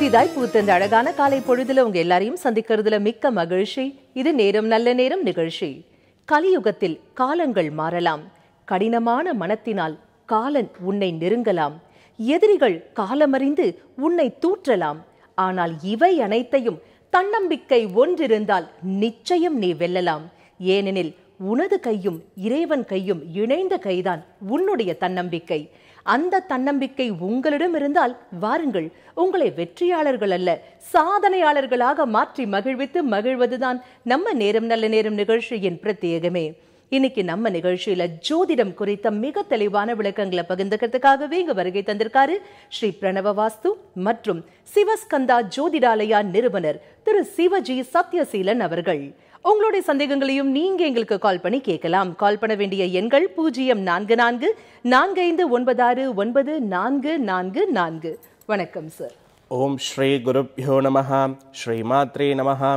புதிதாய் பூத்தந்த அழகான காலை பொழுதுல உங்க எல்லாரையும் சந்திக்கிறதுல மிக்க மகிழ்ச்சி இது நேரம் நல்ல நேரம் நிகழ்ச்சி கலியுகத்தில் காலங்கள் மாறலாம் கடினமான மனத்தினால் காலன் உன்னை நெருங்கலாம் எதிரிகள் காலமறிந்து உன்னை தூற்றலாம் ஆனால் இவை அனைத்தையும் தன்னம்பிக்கை ஒன்றிருந்தால் நிச்சயம் நீ வெல்லலாம் ஏனெனில் உனது கையும் இறைவன் கையும் இணைந்த கைதான் உன்னுடைய தன்னம்பிக்கை அந்த தன்னம்பிக்கை உங்களிடம் இருந்தால் வாருங்கள் உங்களை வெற்றியாளர்கள் அல்ல சாதனையாளர்களாக மாற்றி மகிழ்வித்து மகிழ்வதுதான் நம்ம நேரம் நல்ல நேரம் நிகழ்ச்சியின் பிரத்யேகமே இன்னைக்கு நம்ம நிகழ்ச்சியில ஜோதிடம் குறித்த மிக தெளிவான விளக்கங்களை பகிர்ந்துக்கிறதுக்காகவே இங்க வருகை தந்திருக்காரு ஸ்ரீ பிரணவ வாஸ்து மற்றும் சிவஸ்கந்தா ஜோதிடாலயா நிறுவனர் திரு சிவஜி சத்யசீலன் அவர்கள் உங்களுடைய சந்தேகங்களையும் நீங்கள் எங்களுக்கு கால் பண்ணி கேட்கலாம் கால் பண்ண வேண்டிய எண்கள் பூஜ்ஜியம் நான்கு நான்கு நான்கு ஐந்து ஒன்பதாறு ஒன்பது நான்கு நான்கு நான்கு வணக்கம் சார் ஓம் ஸ்ரீ குருப்யோ நமஹா ஸ்ரீ மாத்ரே நமஹா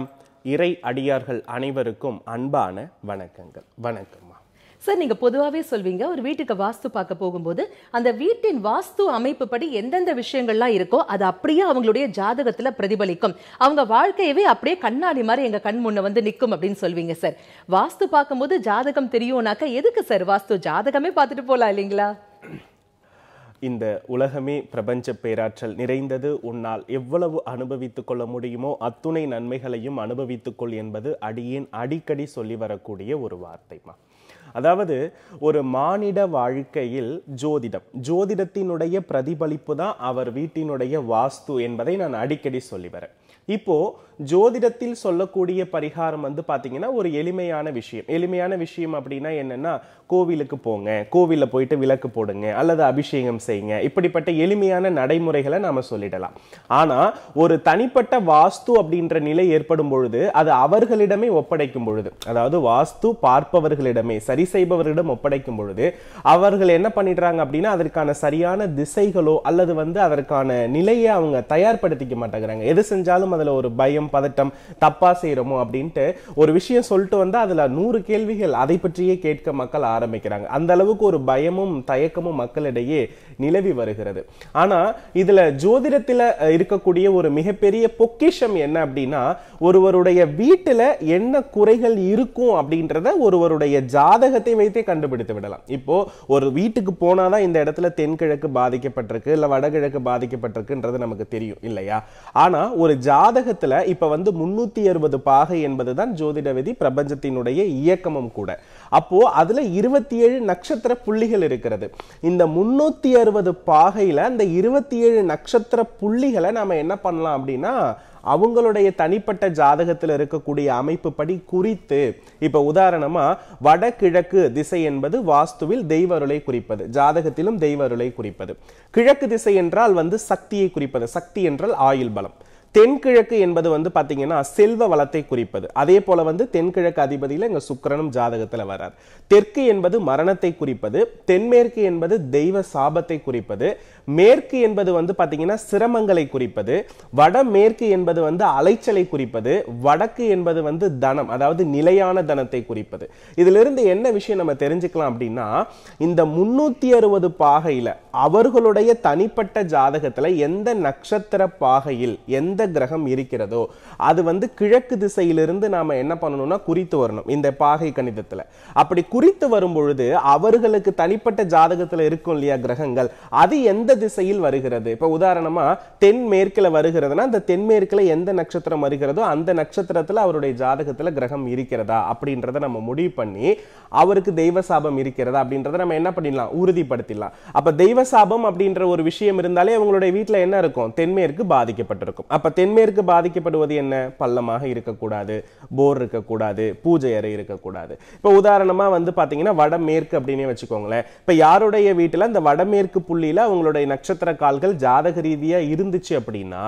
இறை அடியார்கள் அனைவருக்கும் அன்பான வணக்கங்கள் வணக்கம் சார் நீங்கள் பொதுவாகவே சொல்வீங்க ஒரு வீட்டுக்கு வாஸ்து பார்க்க போகும்போது அந்த வீட்டின் வாஸ்து அமைப்பு படி எந்தெந்த விஷயங்கள்லாம் இருக்கோ அது அப்படியே அவங்களுடைய ஜாதகத்தில் பிரதிபலிக்கும் அவங்க வாழ்க்கையவே அப்படியே கண்ணாடி மாதிரி எங்கள் கண் முன்ன வந்து நிற்கும் அப்படின்னு சொல்வீங்க சார் வாஸ்து பார்க்கும்போது ஜாதகம் தெரியும்னாக்கா எதுக்கு சார் வாஸ்து ஜாதகமே பார்த்துட்டு போகலாம் இல்லைங்களா இந்த உலகமே பிரபஞ்ச பேராற்றல் நிறைந்தது உன்னால் எவ்வளவு அனுபவித்து கொள்ள முடியுமோ அத்துணை நன்மைகளையும் அனுபவித்துக்கொள் என்பது அடியேன் அடிக்கடி சொல்லி வரக்கூடிய ஒரு வார்த்தைமா அதாவது ஒரு மானிட வாழ்க்கையில் ஜோதிடம் ஜோதிடத்தினுடைய பிரதிபலிப்பு தான் அவர் வீட்டினுடைய வாஸ்து என்பதை நான் அடிக்கடி சொல்லி வரேன் இப்போது ஜோதிடத்தில் சொல்லக்கூடிய பரிகாரம் வந்து பார்த்தீங்கன்னா ஒரு எளிமையான விஷயம் எளிமையான விஷயம் அப்படின்னா என்னென்னா கோவிலுக்கு போங்க கோவிலில் போயிட்டு விளக்கு போடுங்க அல்லது அபிஷேகம் செய்யுங்க இப்படிப்பட்ட எளிமையான நடைமுறைகளை நாம் சொல்லிடலாம் ஆனால் ஒரு தனிப்பட்ட வாஸ்து அப்படின்ற நிலை ஏற்படும் பொழுது அது அவர்களிடமே ஒப்படைக்கும் பொழுது அதாவது வாஸ்து பார்ப்பவர்களிடமே சரி செய்பவர்களிடம் ஒப்படைக்கும் பொழுது அவர்கள் என்ன பண்ணிடுறாங்க அப்படின்னா அதற்கான சரியான திசைகளோ அல்லது வந்து அதற்கான நிலையை அவங்க தயார்படுத்திக்க மாட்டேங்கிறாங்க எது செஞ்சாலும் அதில் ஒரு பயம் பயம் பதட்டம் தப்பா செய்யறோமோ அப்படின்ட்டு ஒரு விஷயம் சொல்லிட்டு வந்து அதுல நூறு கேள்விகள் அதை பற்றியே கேட்க மக்கள் ஆரம்பிக்கிறாங்க அந்த அளவுக்கு ஒரு பயமும் தயக்கமும் மக்களிடையே நிலவி வருகிறது ஆனா இதுல ஜோதிடத்துல இருக்கக்கூடிய ஒரு மிகப்பெரிய பொக்கிஷம் என்ன அப்படின்னா ஒருவருடைய வீட்டுல என்ன குறைகள் இருக்கும் அப்படின்றத ஒருவருடைய ஜாதகத்தை வைத்தே கண்டுபிடித்து விடலாம் இப்போ ஒரு வீட்டுக்கு போனாதான் இந்த இடத்துல தென்கிழக்கு பாதிக்கப்பட்டிருக்கு இல்ல வடகிழக்கு பாதிக்கப்பட்டிருக்குன்றது நமக்கு தெரியும் இல்லையா ஆனா ஒரு ஜாதகத்துல இப்ப வந்து முன்னூத்தி அறுபது பாகை என்பதுதான் ஜோதிட விதி பிரபஞ்சத்தினுடைய இயக்கமும் கூட அப்போ அதுல இருபத்தி ஏழு நட்சத்திர புள்ளிகள் இருக்கிறது இந்த முன்னூத்தி அறுபது பாகையில் அந்த இருபத்தி ஏழு நட்சத்திர புள்ளிகளை நாம் என்ன பண்ணலாம் அப்படின்னா அவங்களுடைய தனிப்பட்ட ஜாதகத்தில் இருக்கக்கூடிய அமைப்பு படி குறித்து இப்போ உதாரணமாக வடகிழக்கு திசை என்பது வாஸ்துவில் தெய்வருளை குறிப்பது ஜாதகத்திலும் தெய்வருளை குறிப்பது கிழக்கு திசை என்றால் வந்து சக்தியை குறிப்பது சக்தி என்றால் ஆயுள் பலம் தென்கிழக்கு என்பது வந்து பார்த்தீங்கன்னா செல்வ வளத்தை குறிப்பது அதே போல வந்து தென்கிழக்கு அதிபதியில் எங்கள் சுக்கரனும் ஜாதகத்தில் வர்றார் தெற்கு என்பது மரணத்தை குறிப்பது தென்மேற்கு என்பது தெய்வ சாபத்தை குறிப்பது மேற்கு என்பது வந்து பார்த்தீங்கன்னா சிரமங்களை குறிப்பது வடமேற்கு என்பது வந்து அலைச்சலை குறிப்பது வடக்கு என்பது வந்து தனம் அதாவது நிலையான தனத்தை குறிப்பது இதிலிருந்து என்ன விஷயம் நம்ம தெரிஞ்சுக்கலாம் அப்படின்னா இந்த முன்னூத்தி அறுபது பாகையில் அவர்களுடைய தனிப்பட்ட ஜாதகத்தில் எந்த நட்சத்திர பாகையில் எந்த கிரகம் இருக்கிறதோ அது வந்து கிழக்கு திசையிலிருந்து நாம் என்ன பண்ணணும்னா குறித்து வரணும் இந்த பாகை கணிதத்தில் அப்படி குறித்து வரும் பொழுது அவர்களுக்கு தனிப்பட்ட ஜாதகத்தில் இருக்கும் இல்லையா கிரகங்கள் அது எந்த திசையில் வருகிறது இப்போ உதாரணமாக தென்மேற்கில் வருகிறதுனா அந்த தென்மேற்கில் எந்த நட்சத்திரம் வருகிறதோ அந்த நட்சத்திரத்தில் அவருடைய ஜாதகத்தில் கிரகம் இருக்கிறதா அப்படின்றத நம்ம முடிவு பண்ணி அவருக்கு தெய்வ சாபம் இருக்கிறதா அப்படின்றத நம்ம என்ன பண்ணிடலாம் உறுதிப்படுத்திடலாம் அப்போ தெய்வ சாபம் அப்படின்ற ஒரு விஷயம் இருந்தாலே அவங்களுடைய வீட்டில் என்ன இருக்கும் தென்மேற்கு பாதிக்கப்பட்டிருக்கும் அப்போ தென்மேற்கு பாதிக்கப்படுவது என்ன பள்ளமாக இருக்கக்கூடாது போர் இருக்கக்கூடாது பூஜை அறை இருக்கக்கூடாது இப்போ உதாரணமாக வந்து பார்த்தீங்கன்னா வடமேற்கு அப்படின்னே வச்சுக்கோங்களேன் இப்போ யாருடைய வீட்டில் அந்த வடமேற்கு புள்ளியில் அவங்களுடைய நட்சத்திர கால்கள் ஜாதக ரீதியாக இருந்துச்சு அப்படின்னா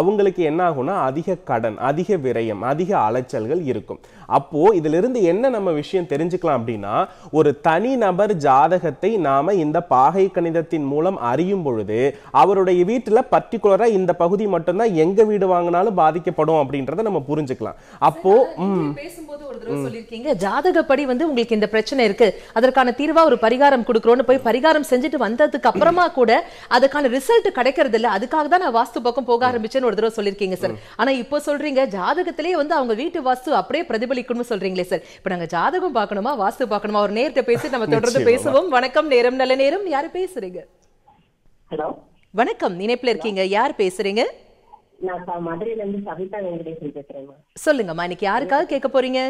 அவங்களுக்கு என்ன ஆகும்னா அதிக கடன் அதிக விரயம் அதிக அலைச்சல்கள் இருக்கும் அப்போது இதிலிருந்து என்ன நம்ம விஷயம் தெரிஞ்சுக்கலாம் அப்படின்னா ஒரு தனி நபர் ஜாதகத்தை நாம் இந்த பாகை கணிதத்தின் மூலம் அறியும் பொழுது அவருடைய வீட்டில் பர்டிகுலராக இந்த பகுதி மட்டும்தான் எங்கள் வீடு வாங்கினாலும் பாதிக்கப்படும் அப்படின்றத நம்ம புரிஞ்சுக்கலாம் அப்போ பேசும்போது ஒரு தடவை சொல்லியிருக்கீங்க ஜாதகப்படி வந்து உங்களுக்கு இந்த பிரச்சனை இருக்கு அதற்கான தீர்வா ஒரு பரிகாரம் கொடுக்குறோம்னு போய் பரிகாரம் செஞ்சுட்டு வந்ததுக்கு அப்புறமா கூட அதுக்கான ரிசல்ட் கிடைக்கிறது இல்ல அதுக்காக தான் நான் வாஸ்து பக்கம் போக ஆரம்பிச்சேன்னு ஒரு தடவை சொல்லியிருக்கீங்க சார் ஆனா இப்போ சொல்றீங்க ஜாதகத்திலேயே வந்து அவங்க வீட்டு வாஸ்து அப்படியே பிரதிபலிக்கணும்னு சொல்றீங்களே சார் இப்போ நாங்க ஜாதகம் பார்க்கணுமா வாஸ்து பார்க்கணுமா ஒரு நேரத்தை பேசி நம்ம தொடர்ந்து பேசுவோம் வணக்கம் நேரம் நல்ல நேரம் யாரு பேசுறீங்க ஹலோ வணக்கம் நினைப்புல இருக்கீங்க யார் பேசுறீங்க நான் மதுரையில இருந்து சவிதா வெங்கடேசன் பேசுறேன் சொல்லுங்கம்மா இன்னைக்கு யாருக்காக கேட்க போறீங்க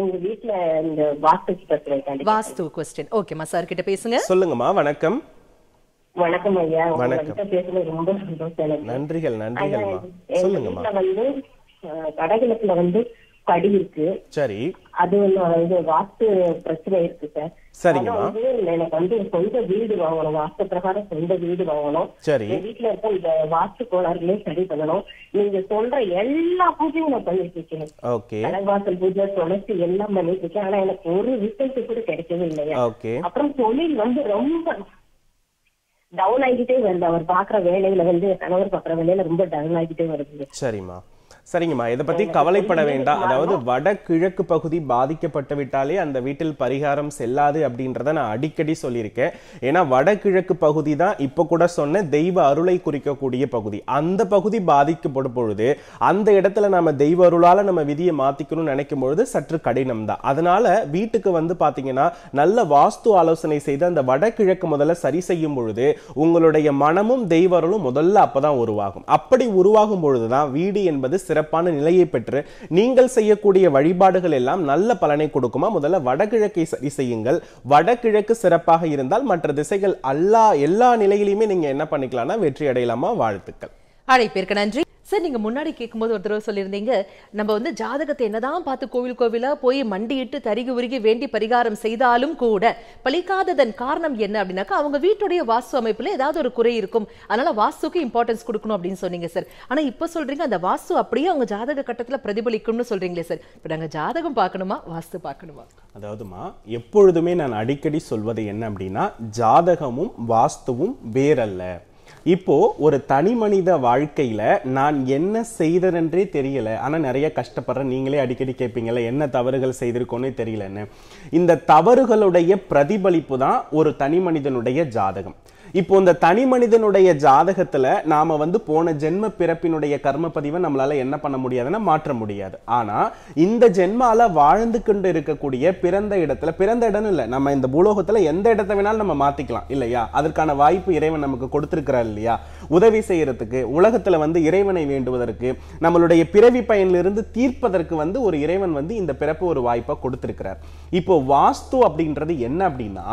உங்க வீட்டுல இந்த வாஸ்து வாஸ்து கொஸ்டின் ஓகேம்மா சார் கிட்ட பேசுங்க சொல்லுங்கம்மா வணக்கம் வணக்கம் ஐயா வணக்கம் பேசுறது ரொம்ப சந்தோஷம் நன்றிகள் நன்றிகள் சொல்லுங்கம்மா வந்து வடகிழக்குல வந்து படி இருக்கு சரி அது வந்து வாஸ்து பிரச்சனை இருக்கு சார் எனக்கு வந்து சொந்த வீடு வாங்கணும் வாஸ்து பிரகாரம் சொந்த வீடு வாங்கணும் சரி வீட்டுல இருக்க இந்த வாஸ்து கோளாறுகளே சரி பண்ணணும் நீங்க சொல்ற எல்லா பூஜையும் நான் பண்ணிட்டு இருக்கேன் ஓகே தலைவாசல் பூஜை தொலைச்சி எல்லாம் பண்ணிட்டு இருக்கேன் ஆனா எனக்கு ஒரு ரிசல்ட் கூட கிடைக்கவே இல்லையா அப்புறம் தொழில் வந்து ரொம்ப டவுன் ஆகிட்டே வருது அவர் பாக்குற வேலையில வந்து கணவர் பாக்குற வேலையில ரொம்ப டவுன் ஆகிட்டே வருது சரிம்மா சரிங்கம்மா இதை பத்தி கவலைப்பட வேண்டாம் அதாவது வடகிழக்கு பகுதி பாதிக்கப்பட்டு விட்டாலே அந்த வீட்டில் பரிகாரம் செல்லாது அப்படின்றத நான் அடிக்கடி சொல்லியிருக்கேன் ஏன்னா வடகிழக்கு பகுதி தான் இப்போ கூட சொன்ன தெய்வ அருளை குறிக்கக்கூடிய பகுதி அந்த பகுதி பாதிக்கப்படும் பொழுது அந்த இடத்துல நம்ம தெய்வ அருளால நம்ம விதியை மாத்திக்கணும்னு நினைக்கும் பொழுது சற்று கடினம் தான் அதனால வீட்டுக்கு வந்து பாத்தீங்கன்னா நல்ல வாஸ்து ஆலோசனை செய்து அந்த வடகிழக்கு முதல்ல சரி செய்யும் பொழுது உங்களுடைய மனமும் தெய்வ அருளும் முதல்ல அப்பதான் உருவாகும் அப்படி உருவாகும் பொழுதுதான் வீடு என்பது சிறப்பு சிறப்பான நிலையை பெற்று நீங்கள் செய்யக்கூடிய வழிபாடுகள் எல்லாம் நல்ல பலனை கொடுக்குமா முதல்ல வடகிழக்கை சரி செய்யுங்கள் வடகிழக்கு சிறப்பாக இருந்தால் மற்ற திசைகள் அல்லா எல்லா நிலையிலையுமே நீங்க என்ன பண்ணிக்கலாம்னா வெற்றி அடையலாமா வாழ்த்துக்கள் அழைப்பிற்கு நன்றி சார் நீங்கள் முன்னாடி கேட்கும்போது ஒரு தடவை சொல்லியிருந்தீங்க நம்ம வந்து ஜாதகத்தை என்னதான் பார்த்து கோவில் கோவிலாக போய் மண்டியிட்டு தருகி உருகி வேண்டி பரிகாரம் செய்தாலும் கூட பழிக்காததன் காரணம் என்ன அப்படின்னாக்கா அவங்க வீட்டுடைய வாஸ்து அமைப்பில் ஏதாவது ஒரு குறை இருக்கும் அதனால் வாஸ்துக்கு இம்பார்ட்டன்ஸ் கொடுக்கணும் அப்படின்னு சொன்னீங்க சார் ஆனால் இப்போ சொல்கிறீங்க அந்த வாஸ்து அப்படியே அவங்க ஜாதக கட்டத்தில் பிரதிபலிக்கும்னு சொல்கிறீங்களே சார் இப்போ நாங்கள் ஜாதகம் பார்க்கணுமா வாஸ்து பார்க்கணுமா அதாவதுமா எப்பொழுதுமே நான் அடிக்கடி சொல்வது என்ன அப்படின்னா ஜாதகமும் வாஸ்துவும் வேறல்ல இப்போ ஒரு தனி மனித வாழ்க்கையில நான் என்ன செய்தனன்றே தெரியல ஆனா நிறைய கஷ்டப்படுறேன் நீங்களே அடிக்கடி கேட்பீங்களே என்ன தவறுகள் செய்திருக்கோன்னு தெரியலன்னு இந்த தவறுகளுடைய பிரதிபலிப்பு தான் ஒரு தனி மனிதனுடைய ஜாதகம் இப்போ இந்த தனி மனிதனுடைய ஜாதகத்துல நாம வந்து போன ஜென்ம பிறப்பினுடைய கர்ம பதிவை நம்மளால என்ன பண்ண முடியாதுன்னா மாற்ற முடியாது ஆனா இந்த ஜென்மால வாழ்ந்து கொண்டு இருக்கக்கூடிய பிறந்த இடத்துல பிறந்த இடம் இல்ல நம்ம இந்த பூலோகத்துல எந்த இடத்தை வேணாலும் நம்ம மாத்திக்கலாம் இல்லையா அதற்கான வாய்ப்பு இறைவன் நமக்கு கொடுத்திருக்கிறார் இல்லையா உதவி செய்யறதுக்கு உலகத்துல வந்து இறைவனை வேண்டுவதற்கு நம்மளுடைய பிறவி பயனிலிருந்து தீர்ப்பதற்கு வந்து ஒரு இறைவன் வந்து இந்த பிறப்பு ஒரு வாய்ப்பை கொடுத்திருக்கிறார் இப்போ வாஸ்து அப்படின்றது என்ன அப்படின்னா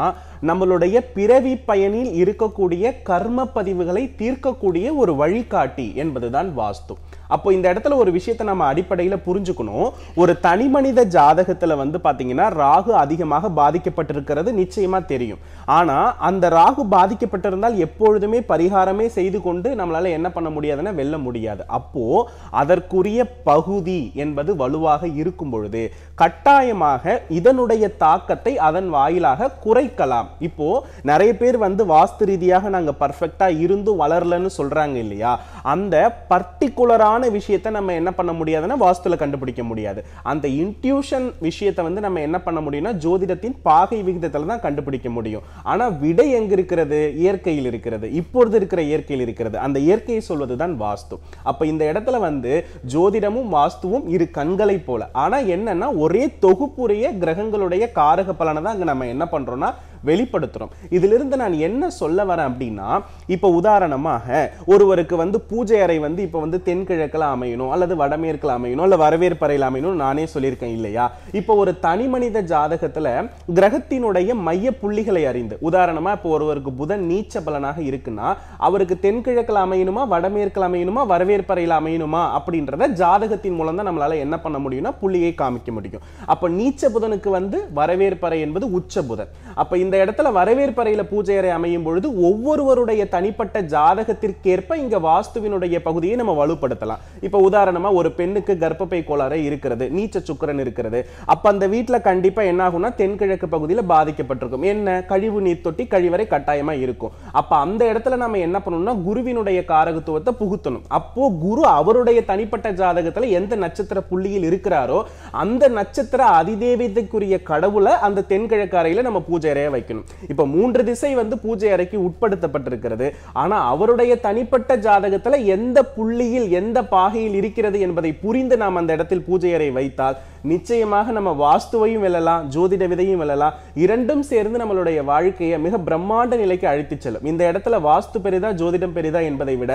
நம்மளுடைய பிறவி பயனில் இருக்க இருக்கக்கூடிய கர்ம பதிவுகளை தீர்க்கக்கூடிய ஒரு வழிகாட்டி என்பதுதான் வாஸ்து அப்போ இந்த இடத்துல ஒரு விஷயத்தை நம்ம அடிப்படையில் புரிஞ்சுக்கணும் ஒரு தனி மனித ஜாதகத்தில் வந்து பார்த்தீங்கன்னா ராகு அதிகமாக பாதிக்கப்பட்டிருக்கிறது நிச்சயமாக தெரியும் ஆனால் அந்த ராகு பாதிக்கப்பட்டிருந்தால் எப்பொழுதுமே பரிகாரமே செய்து கொண்டு நம்மளால் என்ன பண்ண முடியாதுன்னா வெல்ல முடியாது அப்போது அதற்குரிய பகுதி என்பது வலுவாக இருக்கும் பொழுது கட்டாயமாக இதனுடைய தாக்கத்தை அதன் வாயிலாக குறைக்கலாம் இப்போ நிறைய பேர் வந்து வாஸ்து ரீதியாக நாங்க பர்ஃபெக்டா இருந்து வளரலன்னு சொல்றாங்க இல்லையா அந்த பர்டிகுலரான விஷயத்தை நம்ம என்ன பண்ண முடியாதுன்னா வாஸ்துல கண்டுபிடிக்க முடியாது அந்த இன்ட்யூஷன் விஷயத்தை வந்து நம்ம என்ன பண்ண முடியும்னா ஜோதிடத்தின் பாகை விகிதத்தில் தான் கண்டுபிடிக்க முடியும் ஆனா விடை எங்க இருக்கிறது இயற்கையில் இருக்கிறது இப்பொழுது இருக்கிற இயற்கையில் இருக்கிறது அந்த இயற்கையை சொல்வது தான் வாஸ்து அப்ப இந்த இடத்துல வந்து ஜோதிடமும் வாஸ்துவும் இரு கண்களை போல ஆனா என்னன்னா ஒரே தொகுப்புடைய கிரகங்களுடைய காரக பலனை தான் அங்கே நம்ம என்ன பண்ணுறோன்னா வெளிப்படுத்துகிறோம் இதிலிருந்து நான் என்ன சொல்ல வரேன் அப்படின்னா இப்போ உதாரணமாக ஒருவருக்கு வந்து பூஜை அறை வந்து இப்போ வந்து தென்கிழக்கில் அமையணும் அல்லது வடமேற்கில் அமையணும் இல்லை வரவேற்பறையில் அமையணும் நானே சொல்லியிருக்கேன் இல்லையா இப்போ ஒரு தனி மனித ஜாதகத்தில் கிரகத்தினுடைய மைய புள்ளிகளை அறிந்து உதாரணமாக இப்போ ஒருவருக்கு புதன் நீச்ச பலனாக இருக்குன்னா அவருக்கு தென்கிழக்கில் அமையணுமா வடமேற்கில் அமையணுமா வரவேற்பறையில் அமையணுமா அப்படின்றத ஜாதகத்தின் மூலம் தான் நம்மளால் என்ன பண்ண முடியும்னா புள்ளியை காமிக்க முடியும் அப்போ நீச்ச புதனுக்கு வந்து வரவேற்பறை என்பது உச்ச புதன் அப்போ இந்த இடத்துல வரவேற்பறையில பூஜை அறை அமையும் பொழுது ஒவ்வொருவருடைய தனிப்பட்ட ஜாதகத்திற்கேற்ப இங்க வாஸ்துவினுடைய பகுதியை நம்ம வலுப்படுத்தலாம் இப்ப உதாரணமா ஒரு பெண்ணுக்கு கர்ப்பப்பை கோளாறு இருக்கிறது நீச்ச சுக்கரன் இருக்கிறது அப்ப அந்த வீட்டுல கண்டிப்பா என்ன ஆகும்னா தென்கிழக்கு பகுதியில பாதிக்கப்பட்டிருக்கும் என்ன கழிவு நீர் தொட்டி கழிவறை கட்டாயமா இருக்கும் அப்ப அந்த இடத்துல நம்ம என்ன பண்ணணும்னா குருவினுடைய காரகத்துவத்தை புகுத்தணும் அப்போ குரு அவருடைய தனிப்பட்ட ஜாதகத்துல எந்த நட்சத்திர புள்ளியில் இருக்கிறாரோ அந்த நட்சத்திர அதிதேவதைக்குரிய கடவுளை அந்த தென்கிழக்கு அறையில நம்ம பூஜை அறையை வைக்கணும் இப்போ மூன்று திசை வந்து பூஜை அறைக்கு உட்படுத்தப்பட்டிருக்கிறது ஆனா அவருடைய தனிப்பட்ட ஜாதகத்தில் எந்த புள்ளியில் எந்த பாகையில் இருக்கிறது என்பதை புரிந்து நாம் அந்த இடத்தில் பூஜை அறை வைத்தால் நிச்சயமாக நம்ம வாஸ்துவையும் வெல்லலாம் ஜோதிட விதையும் வெல்லலாம் இரண்டும் சேர்ந்து நம்மளுடைய வாழ்க்கையை மிக பிரம்மாண்ட நிலைக்கு அழைத்து செல்லும் இந்த இடத்துல வாஸ்து பெரிதா ஜோதிடம் பெரிதா என்பதை விட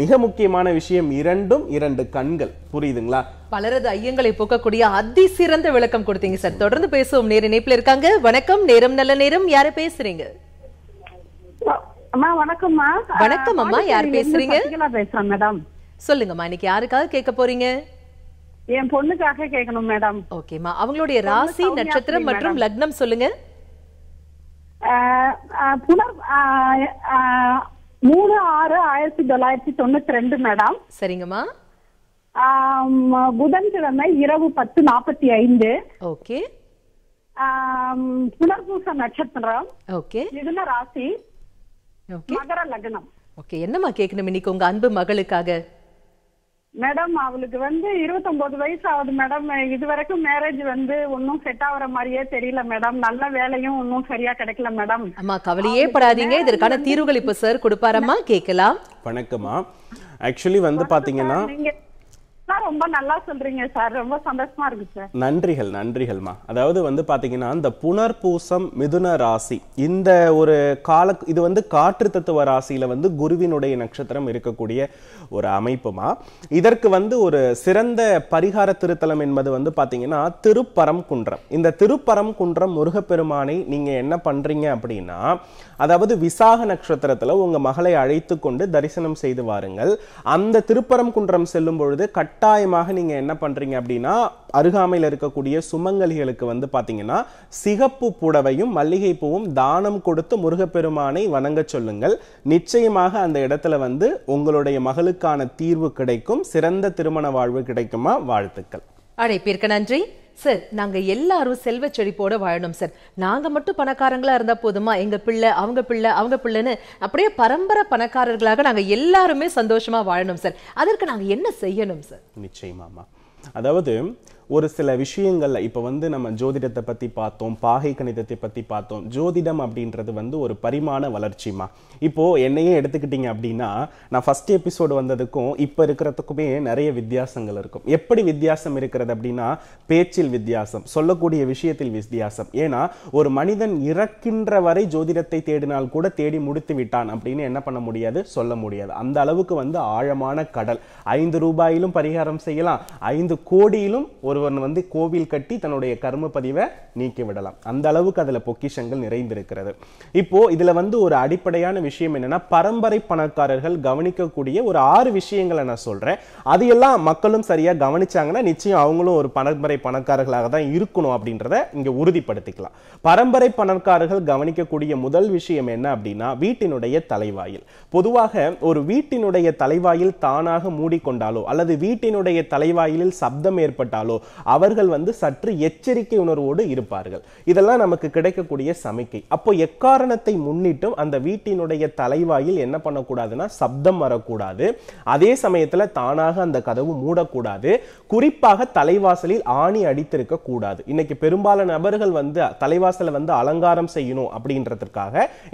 மிக முக்கியமான விஷயம் இரண்டும் இரண்டு கண்கள் புரியுதுங்களா பலரது ஐயங்களை போக்கக்கூடிய அதி சிறந்த விளக்கம் கொடுத்தீங்க சார் தொடர்ந்து பேசுவோம் நேர இணைப்புல இருக்காங்க வணக்கம் நேரம் நல்ல நேரம் யாரு பேசுறீங்க அம்மா வணக்கம்மா வணக்கம் அம்மா யார் பேசுறீங்க பேசுறேன் மேடம் சொல்லுங்கம்மா இன்னைக்கு யாருக்காக கேட்க போறீங்க என் பொண்ணுக்காக கேட்கணும் மேடம் ஓகேமா அவங்களுடைய ராசி நட்சத்திரம் மற்றும் லக்னம் சொல்லுங்க புனர் மூணு ஆறு ஆயிரத்தி தொள்ளாயிரத்தி தொண்ணூத்தி ரெண்டு மேடம் சரிங்கம்மா புதன்கிழமை இரவு பத்து நாற்பத்தி ஐந்து ஓகே புனர்பூச நட்சத்திரம் ஓகே மிதுன ராசி மகர லக்னம் ஓகே என்னம்மா கேட்கணும் இன்னைக்கு உங்க அன்பு மகளுக்காக மேடம் அவளுக்கு வந்து இருபத்தொன்பது வயசு ஆகுது மேடம் இது வரைக்கும் மேரேஜ் வந்து ஒன்னும் செட் ஆகுற மாதிரியே தெரியல மேடம் நல்ல வேலையும் ஒன்னும் சரியா கிடைக்கல மேடம் அம்மா கவலையே படாதீங்க இதற்கான தீர்வுகள் இப்ப சார் கொடுப்பாரம்மா கேட்கலாம் வணக்கம்மா ஆக்சுவலி வந்து பாத்தீங்கன்னா ரொம்ப நல்லா சொல்றீங்க சார் ரொம்ப சந்தோஷமா இருக்கு சார் நன்றிகள் நன்றிகள்மா அதாவது வந்து பாத்தீங்கன்னா இந்த புனர்பூசம் மிதுன ராசி இந்த ஒரு கால இது வந்து காற்று தத்துவ ராசியில வந்து குருவினுடைய நட்சத்திரம் இருக்கக்கூடிய ஒரு அமைப்புமா இதற்கு வந்து ஒரு சிறந்த பரிகார திருத்தலம் என்பது வந்து பாத்தீங்கன்னா திருப்பரம் குன்றம் இந்த திருப்பரம் குன்றம் முருகப்பெருமானை நீங்க என்ன பண்றீங்க அப்படின்னா அதாவது விசாக நட்சத்திரத்துல உங்க மகளை அழைத்து கொண்டு தரிசனம் செய்து வாருங்கள் அந்த திருப்பரம் குன்றம் செல்லும் பொழுது கட்டாய கட்டாயமாக நீங்கள் என்ன பண்ணுறீங்க அப்படின்னா அருகாமையில் இருக்கக்கூடிய சுமங்கலிகளுக்கு வந்து பார்த்தீங்கன்னா சிகப்பு புடவையும் மல்லிகை பூவும் தானம் கொடுத்து முருகப்பெருமானை வணங்க சொல்லுங்கள் நிச்சயமாக அந்த இடத்துல வந்து உங்களுடைய மகளுக்கான தீர்வு கிடைக்கும் சிறந்த திருமண வாழ்வு கிடைக்குமா வாழ்த்துக்கள் அழைப்பிற்கு நன்றி சார் நாங்கள் எல்லாரும் செல்வ செழிப்போடு வாழணும் சார் நாங்கள் மட்டும் பணக்காரங்களாக இருந்தால் போதுமா எங்கள் பிள்ளை அவங்க பிள்ளை அவங்க பிள்ளைன்னு அப்படியே பரம்பரை பணக்காரர்களாக நாங்கள் எல்லாருமே சந்தோஷமாக வாழணும் சார் அதற்கு நாங்கள் என்ன செய்யணும் சார் நிச்சயமாமா அதாவது ஒரு சில விஷயங்களில் இப்போ வந்து நம்ம ஜோதிடத்தை பற்றி பார்த்தோம் பாகை கணிதத்தை பற்றி பார்த்தோம் ஜோதிடம் அப்படின்றது வந்து ஒரு பரிமாண வளர்ச்சிமா இப்போது என்னையே எடுத்துக்கிட்டிங்க அப்படின்னா நான் ஃபஸ்ட் எபிசோடு வந்ததுக்கும் இப்போ இருக்கிறதுக்குமே நிறைய வித்தியாசங்கள் இருக்கும் எப்படி வித்தியாசம் இருக்கிறது அப்படின்னா பேச்சில் வித்தியாசம் சொல்லக்கூடிய விஷயத்தில் வித்தியாசம் ஏன்னா ஒரு மனிதன் இறக்கின்ற வரை ஜோதிடத்தை தேடினால் கூட தேடி முடித்து விட்டான் அப்படின்னு என்ன பண்ண முடியாது சொல்ல முடியாது அந்த அளவுக்கு வந்து ஆழமான கடல் ஐந்து ரூபாயிலும் பரிகாரம் செய்யலாம் ஐந்து கோடியிலும் ஒரு ஒருவன் வந்து கோவில் கட்டி தன்னுடைய கர்ம பதிவை நீக்கி விடலாம் அந்த அளவுக்கு அதில் பொக்கிஷங்கள் நிறைந்திருக்கிறது இப்போ இதில் வந்து ஒரு அடிப்படையான விஷயம் என்னன்னா பரம்பரை பணக்காரர்கள் கவனிக்கக்கூடிய ஒரு ஆறு விஷயங்களை நான் சொல்கிறேன் அது எல்லாம் மக்களும் சரியாக கவனிச்சாங்கன்னா நிச்சயம் அவங்களும் ஒரு பரம்பரை பணக்காரர்களாக தான் இருக்கணும் அப்படின்றத இங்கே உறுதிப்படுத்திக்கலாம் பரம்பரை பணக்காரர்கள் கவனிக்கக்கூடிய முதல் விஷயம் என்ன அப்படின்னா வீட்டினுடைய தலைவாயில் பொதுவாக ஒரு வீட்டினுடைய தலைவாயில் தானாக மூடிக்கொண்டாலோ அல்லது வீட்டினுடைய தலைவாயிலில் சப்தம் ஏற்பட்டாலோ அவர்கள் வந்து சற்று எச்சரிக்கை உணர்வோடு இருப்பார்கள் இதெல்லாம் நமக்கு கிடைக்கக்கூடிய சமிக்கை அப்போ எக்காரணத்தை முன்னிட்டும் அந்த வீட்டினுடைய தலைவாயில் என்ன பண்ணக்கூடாதுன்னா சப்தம் வரக்கூடாது அதே சமயத்தில் தானாக அந்த கதவு மூடக்கூடாது குறிப்பாக தலைவாசலில் ஆணி அடித்திருக்க கூடாது இன்னைக்கு பெரும்பாலான நபர்கள் வந்து தலைவாசலை வந்து அலங்காரம் செய்யணும் அப்படின்றதுக்காக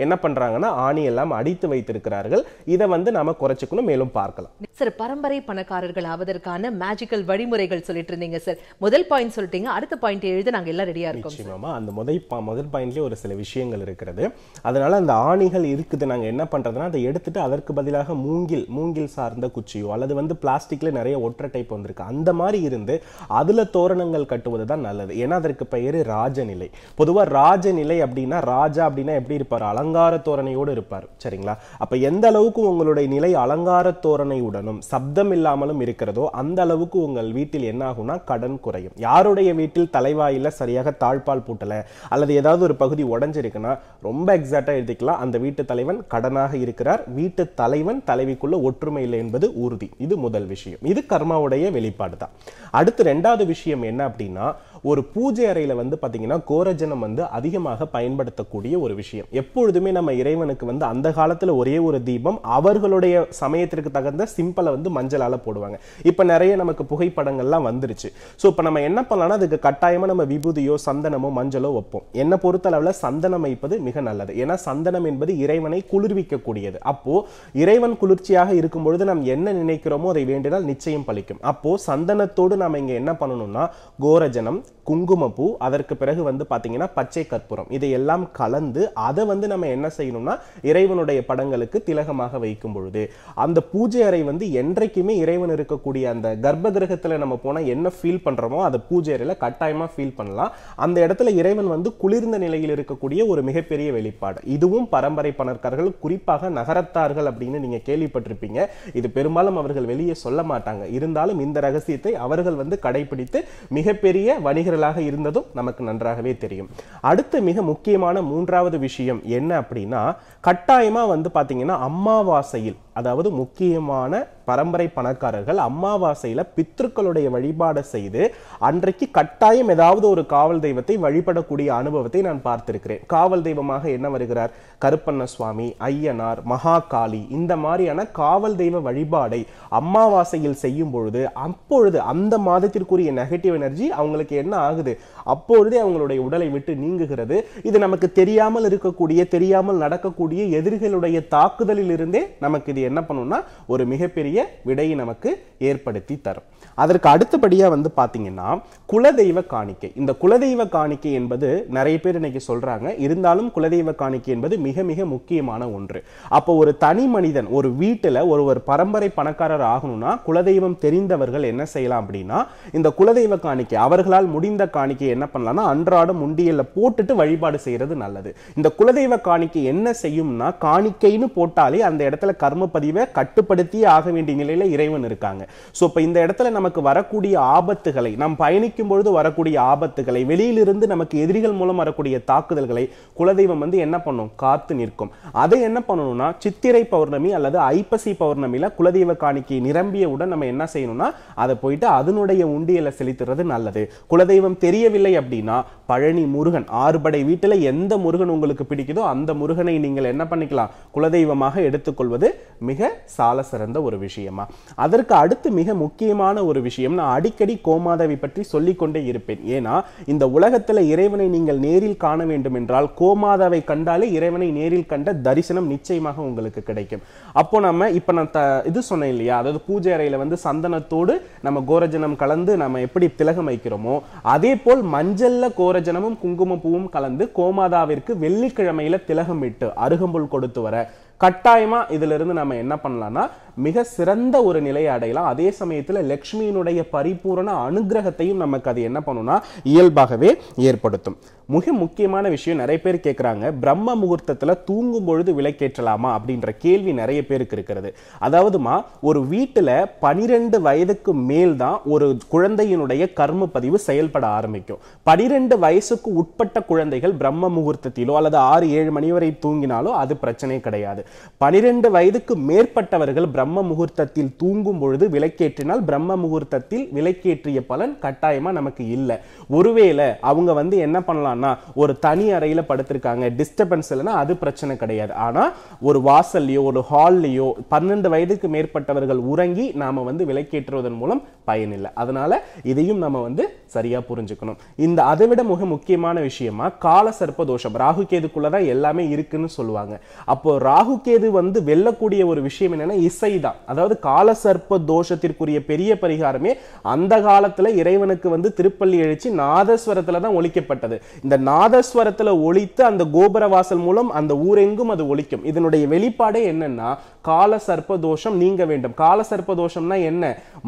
என்ன பண்றாங்கன்னா ஆணி எல்லாம் அடித்து வைத்திருக்கிறார்கள் இதை வந்து நாம குறைச்சிக்கணும் மேலும் பார்க்கலாம் சார் பரம்பரை பணக்காரர்கள் ஆவதற்கான மேஜிக்கல் வழிமுறைகள் சொல்லிட்டு இருந்தீங்க சார் முதல் பாயிண்ட் சொல்லிட்டீங்க அடுத்த பாயிண்ட் எழுத நாங்கள் எல்லாம் ரெடியாக இருக்கோம் அந்த முதல் முதல் பாயிண்ட்லயே ஒரு சில விஷயங்கள் இருக்கிறது அதனால அந்த ஆணிகள் இருக்குது நாங்கள் என்ன பண்றதுன்னா அதை எடுத்துட்டு அதற்கு பதிலாக மூங்கில் மூங்கில் சார்ந்த குச்சியோ அல்லது வந்து பிளாஸ்டிக்ல நிறைய ஒற்றை டைப் வந்திருக்கு அந்த மாதிரி இருந்து அதுல தோரணங்கள் கட்டுவது தான் நல்லது ஏன்னா அதற்கு பெயர் ராஜநிலை பொதுவா ராஜநிலை அப்படின்னா ராஜா அப்படின்னா எப்படி இருப்பார் அலங்கார தோரணையோடு இருப்பார் சரிங்களா அப்போ எந்த அளவுக்கு உங்களுடைய நிலை அலங்கார தோரணையுடனும் சப்தம் இல்லாமலும் இருக்கிறதோ அந்த அளவுக்கு உங்கள் வீட்டில் என்ன ஆகும்னா கடன் நலன் குறையும் யாருடைய வீட்டில் தலைவாயில் சரியாக தாழ்பால் பூட்டலை அல்லது ஏதாவது ஒரு பகுதி உடஞ்சிருக்குன்னா ரொம்ப எக்ஸாக்டாக எழுதிக்கலாம் அந்த வீட்டு தலைவன் கடனாக இருக்கிறார் வீட்டு தலைவன் தலைவிக்குள்ள ஒற்றுமை இல்லை என்பது உறுதி இது முதல் விஷயம் இது கர்மாவுடைய வெளிப்பாடு தான் அடுத்து ரெண்டாவது விஷயம் என்ன அப்படின்னா ஒரு பூஜை அறையில் வந்து பார்த்தீங்கன்னா கோரஜனம் வந்து அதிகமாக பயன்படுத்தக்கூடிய ஒரு விஷயம் எப்பொழுதுமே நம்ம இறைவனுக்கு வந்து அந்த காலத்தில் ஒரே ஒரு தீபம் அவர்களுடைய சமயத்திற்கு தகுந்த சிம்பிளை வந்து மஞ்சளால் போடுவாங்க இப்போ நிறைய நமக்கு புகைப்படங்கள்லாம் வந்துருச்சு ஸோ இப்போ நம்ம என்ன பண்ணலாம்னா அதுக்கு கட்டாயமாக நம்ம விபூதியோ சந்தனமோ மஞ்சளோ வைப்போம் என்னை பொறுத்தளவில் சந்தனம் வைப்பது மிக நல்லது ஏன்னா சந்தனம் என்பது இறைவனை குளிர்விக்கக்கூடியது அப்போது இறைவன் குளிர்ச்சியாக இருக்கும் பொழுது நாம் என்ன நினைக்கிறோமோ அதை வேண்டினால் நிச்சயம் பலிக்கும் அப்போது சந்தனத்தோடு நாம் இங்கே என்ன பண்ணணும்னா கோரஜனம் குங்குமப்பூ அதற்கு பிறகு வந்து பார்த்தீங்கன்னா பச்சை கற்பூரம் இதை எல்லாம் கலந்து அதை வந்து நம்ம என்ன செய்யணும்னா இறைவனுடைய படங்களுக்கு திலகமாக வைக்கும் பொழுது அந்த பூஜை அறை வந்து என்றைக்குமே இறைவன் இருக்கக்கூடிய அந்த கர்ப்ப கிரகத்தில் நம்ம போனால் என்ன ஃபீல் பண்ணுறோமோ அதை பூஜை அறையில் கட்டாயமாக ஃபீல் பண்ணலாம் அந்த இடத்துல இறைவன் வந்து குளிர்ந்த நிலையில் இருக்கக்கூடிய ஒரு மிகப்பெரிய வெளிப்பாடு இதுவும் பரம்பரை பணர்க்கார்கள் குறிப்பாக நகரத்தார்கள் அப்படின்னு நீங்கள் கேள்விப்பட்டிருப்பீங்க இது பெரும்பாலும் அவர்கள் வெளியே சொல்ல மாட்டாங்க இருந்தாலும் இந்த ரகசியத்தை அவர்கள் வந்து கடைபிடித்து மிகப்பெரிய வணிக வணிகர்களாக இருந்ததும் நமக்கு நன்றாகவே தெரியும் அடுத்து மிக முக்கியமான மூன்றாவது விஷயம் என்ன அப்படின்னா கட்டாயமாக வந்து பார்த்தீங்கன்னா அம்மாவாசையில் அதாவது முக்கியமான பரம்பரை பணக்காரர்கள் அம்மாவாசையில் பித்ருக்களுடைய வழிபாடை செய்து அன்றைக்கு கட்டாயம் ஏதாவது ஒரு காவல் தெய்வத்தை வழிபடக்கூடிய அனுபவத்தை நான் பார்த்திருக்கிறேன் காவல் தெய்வமாக என்ன வருகிறார் கருப்பண்ண சுவாமி ஐயனார் மகாகாளி இந்த மாதிரியான காவல் தெய்வ வழிபாடை அமாவாசையில் செய்யும் பொழுது அப்பொழுது அந்த மாதத்திற்குரிய நெகட்டிவ் எனர்ஜி அவங்களுக்கு என்ன ஆகுது அப்பொழுதே அவங்களுடைய உடலை விட்டு நீங்குகிறது இது நமக்கு தெரியாமல் இருக்கக்கூடிய தெரியாமல் நடக்கக்கூடிய எதிரிகளுடைய தாக்குதலில் இருந்தே நமக்கு இது இது என்ன பண்ணுன்னா ஒரு மிகப்பெரிய விடையை நமக்கு ஏற்படுத்தி தரும் அதற்கு அடுத்தபடியாக வந்து பார்த்தீங்கன்னா குலதெய்வ காணிக்கை இந்த குலதெய்வ காணிக்கை என்பது நிறைய பேர் இன்னைக்கு சொல்கிறாங்க இருந்தாலும் குலதெய்வ காணிக்கை என்பது மிக மிக முக்கியமான ஒன்று அப்போ ஒரு தனி மனிதன் ஒரு வீட்டில் ஒரு ஒரு பரம்பரை பணக்காரர் ஆகணும்னா குலதெய்வம் தெரிந்தவர்கள் என்ன செய்யலாம் அப்படின்னா இந்த குலதெய்வ காணிக்கை அவர்களால் முடிந்த காணிக்கை என்ன பண்ணலாம்னா அன்றாடம் உண்டியலில் போட்டுட்டு வழிபாடு செய்கிறது நல்லது இந்த குலதெய்வ காணிக்கை என்ன செய்யும்னா காணிக்கைன்னு போட்டாலே அந்த இடத்துல கர்ம பதிவை கட்டுப்படுத்தியே ஆக வேண்டிய நிலையில் இறைவன் இருக்காங்க ஸோ இப்போ இந்த இடத்துல நம்ம நமக்கு வரக்கூடிய ஆபத்துகளை நம் பயணிக்கும் பொழுது வரக்கூடிய ஆபத்துகளை வெளியிலிருந்து நமக்கு எதிரிகள் மூலம் வரக்கூடிய தாக்குதல்களை குலதெய்வம் வந்து என்ன பண்ணும் காத்து நிற்கும் அதை என்ன பண்ணணும்னா சித்திரை பௌர்ணமி அல்லது ஐப்பசி பௌர்ணமியில குலதெய்வ காணிக்கை நிரம்பியவுடன் நம்ம என்ன செய்யணும்னா அதை போயிட்டு அதனுடைய உண்டியலை செலுத்துறது நல்லது குலதெய்வம் தெரியவில்லை அப்படின்னா பழனி முருகன் ஆறுபடை வீட்டில் எந்த முருகன் உங்களுக்கு பிடிக்குதோ அந்த முருகனை நீங்கள் என்ன பண்ணிக்கலாம் குலதெய்வமாக எடுத்துக்கொள்வது மிக சால சிறந்த ஒரு விஷயமா அதற்கு அடுத்து மிக முக்கியமான ஒரு விஷயம் நான் அடிக்கடி கோமாதாவை பற்றி சொல்லிக்கொண்டே இருப்பேன் ஏன்னா இந்த உலகத்தில் இறைவனை நீங்கள் நேரில் காண வேண்டும் என்றால் கோமாதாவை கண்டாலே இறைவனை நேரில் கண்ட தரிசனம் நிச்சயமாக உங்களுக்கு கிடைக்கும் அப்போ நம்ம இப்போ நான் த இது சொன்னேன் இல்லையா அதாவது பூஜை அறையில் வந்து சந்தனத்தோடு நம்ம கோரஜனம் கலந்து நம்ம எப்படி திலகம் வைக்கிறோமோ அதே போல் மஞ்சள்ல கோரஜனமும் குங்குமப்பூவும் கலந்து கோமாதாவிற்கு வெள்ளிக்கிழமையில திலகம் விட்டு அருகம்புல் கொடுத்து வர கட்டாயமாக இதிலிருந்து நம்ம என்ன பண்ணலாம்னா மிக சிறந்த ஒரு நிலையை அடையலாம் அதே சமயத்தில் லக்ஷ்மியினுடைய பரிபூரண அனுகிரகத்தையும் நமக்கு அது என்ன பண்ணும்னா இயல்பாகவே ஏற்படுத்தும் மிக முக்கியமான விஷயம் நிறைய பேர் கேட்குறாங்க பிரம்ம முகூர்த்தத்தில் தூங்கும் பொழுது விளக்கேற்றலாமா அப்படின்ற கேள்வி நிறைய பேருக்கு இருக்கிறது அதாவதுமா ஒரு வீட்டில் பனிரெண்டு வயதுக்கு மேல் தான் ஒரு குழந்தையினுடைய கர்ம பதிவு செயல்பட ஆரம்பிக்கும் பனிரெண்டு வயசுக்கு உட்பட்ட குழந்தைகள் பிரம்ம முகூர்த்தத்திலோ அல்லது ஆறு ஏழு மணி வரை தூங்கினாலோ அது பிரச்சனை கிடையாது பனிரெண்டு வயதுக்கு மேற்பட்டவர்கள் பிரம்ம முகூர்த்தத்தில் தூங்கும் பொழுது விலக்கேற்றினால் பிரம்ம முகூர்த்தத்தில் விலக்கேற்றிய பலன் கட்டாயமாக நமக்கு இல்லை ஒருவேளை அவங்க வந்து என்ன பண்ணலாம்னா ஒரு தனி அறையில் படுத்திருக்காங்க டிஸ்டர்பன்ஸ் இல்லைனா அது பிரச்சனை கிடையாது ஆனால் ஒரு வாசல்லையோ ஒரு ஹால்லையோ பன்னெண்டு வயதுக்கு மேற்பட்டவர்கள் உறங்கி நாம் வந்து விலக்கேற்றுவதன் மூலம் பயனில்லை அதனால் இதையும் நம்ம வந்து சரியா புரிஞ்சுக்கணும் இந்த அதை விட மிக முக்கியமான விஷயமா கால சர்ப்பதோஷம் ராகு கேதுக்குள்ளதான் எல்லாமே இருக்குன்னு சொல்லுவாங்க அப்போ ராகு கேது வந்து வெல்லக்கூடிய ஒரு விஷயம் என்னென்னா இசைதான் அதாவது கால சர்ப்ப தோஷத்திற்குரிய பெரிய பரிகாரமே அந்த காலத்துல இறைவனுக்கு வந்து திருப்பள்ளி எழுச்சி நாதஸ்வரத்துல தான் ஒழிக்கப்பட்டது இந்த நாதஸ்வரத்துல ஒழித்து அந்த கோபுர வாசல் மூலம் அந்த ஊரெங்கும் அது ஒழிக்கும் இதனுடைய வெளிப்பாடே என்னன்னா கால சர்ப்ப தோஷம் நீங்க வேண்டும் கால சர்ப்ப தோஷம்னா என்ன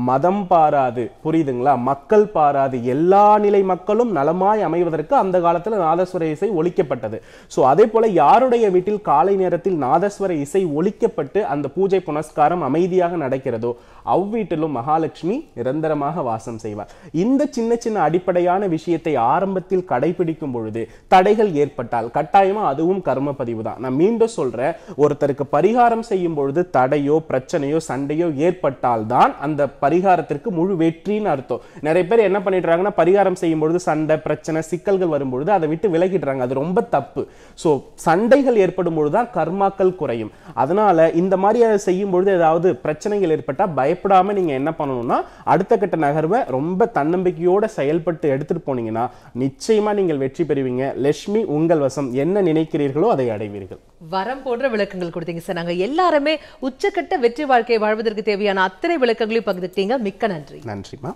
மதம் பாராது புரியுதுங்களா மக்கள் பாராது எல்லா நிலை மக்களும் நலமாய் அமைவதற்கு அந்த காலத்தில் நாதஸ்வர இசை ஒழிக்கப்பட்டது ஸோ அதே போல யாருடைய வீட்டில் காலை நேரத்தில் நாதஸ்வர இசை ஒழிக்கப்பட்டு அந்த பூஜை புனஸ்காரம் அமைதியாக நடக்கிறதோ அவ்வீட்டிலும் மகாலட்சுமி நிரந்தரமாக வாசம் செய்வார் இந்த சின்ன சின்ன அடிப்படையான விஷயத்தை ஆரம்பத்தில் கடைபிடிக்கும் பொழுது தடைகள் ஏற்பட்டால் கட்டாயமா அதுவும் கர்ம பதிவு தான் நான் மீண்டும் சொல்றேன் ஒருத்தருக்கு பரிகாரம் செய்யும் பொழுது தடையோ பிரச்சனையோ சண்டையோ ஏற்பட்டால் தான் அந்த பரிகாரத்திற்கு முழு வெற்றின்னு அர்த்தம் நிறைய பேர் என்ன பண்ணிடுறாங்க பண்ணிட்டாங்கன்னா பரிகாரம் செய்யும் பொழுது சண்டை பிரச்சனை சிக்கல்கள் வரும்பொழுது அதை விட்டு விலகிடுறாங்க அது ரொம்ப தப்பு ஸோ சண்டைகள் ஏற்படும் பொழுது தான் கர்மாக்கள் குறையும் அதனால இந்த மாதிரி செய்யும் பொழுது ஏதாவது பிரச்சனைகள் ஏற்பட்டால் பயப்படாமல் நீங்கள் என்ன பண்ணணும்னா அடுத்த கட்ட நகர்வை ரொம்ப தன்னம்பிக்கையோட செயல்பட்டு எடுத்துட்டு போனீங்கன்னா நிச்சயமா நீங்கள் வெற்றி பெறுவீங்க லட்சுமி உங்கள் வசம் என்ன நினைக்கிறீர்களோ அதை அடைவீர்கள் வரம் போன்ற விளக்கங்கள் கொடுத்தீங்க சார் நாங்கள் எல்லாருமே உச்சக்கட்ட வெற்றி வாழ்க்கையை வாழ்வதற்கு தேவையான அத்தனை விளக்கங்களையும் பகிர்ந்துட்டீங்க மிக்க நன்றி நன்றிமா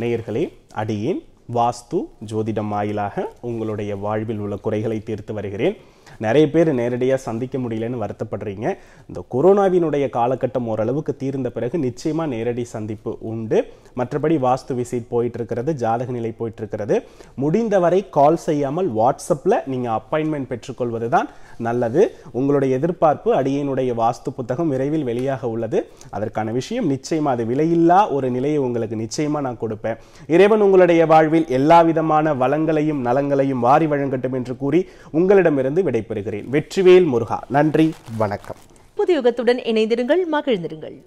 நேயர்களே அடியேன் வாஸ்து ஜோதிடம் வாயிலாக உங்களுடைய வாழ்வில் உள்ள குறைகளை தீர்த்து வருகிறேன் நிறைய பேர் நேரடியாக சந்திக்க முடியலன்னு வருத்தப்படுறீங்க இந்த கொரோனாவினுடைய காலகட்டம் ஓரளவுக்கு தீர்ந்த பிறகு நிச்சயமாக நேரடி சந்திப்பு உண்டு மற்றபடி வாஸ்து விசிட் போயிட்டு இருக்கிறது ஜாதக நிலை போயிட்டு இருக்கிறது முடிந்தவரை கால் செய்யாமல் வாட்ஸ்அப்பில் நீங்கள் அப்பாயின்மெண்ட் பெற்றுக்கொள்வது தான் நல்லது உங்களுடைய எதிர்பார்ப்பு அடியினுடைய வாஸ்து புத்தகம் விரைவில் வெளியாக உள்ளது அதற்கான விஷயம் நிச்சயமாக அது விலையில்லா ஒரு நிலையை உங்களுக்கு நிச்சயமாக நான் கொடுப்பேன் இறைவன் உங்களுடைய வாழ்வில் எல்லா விதமான வளங்களையும் நலங்களையும் வாரி வழங்கட்டும் என்று கூறி உங்களிடமிருந்து விடை விடைபெறுகிறேன் வெற்றிவேல் முருகா நன்றி வணக்கம் புதியுகத்துடன் இணைந்திருங்கள் மகிழ்ந்திருங்கள்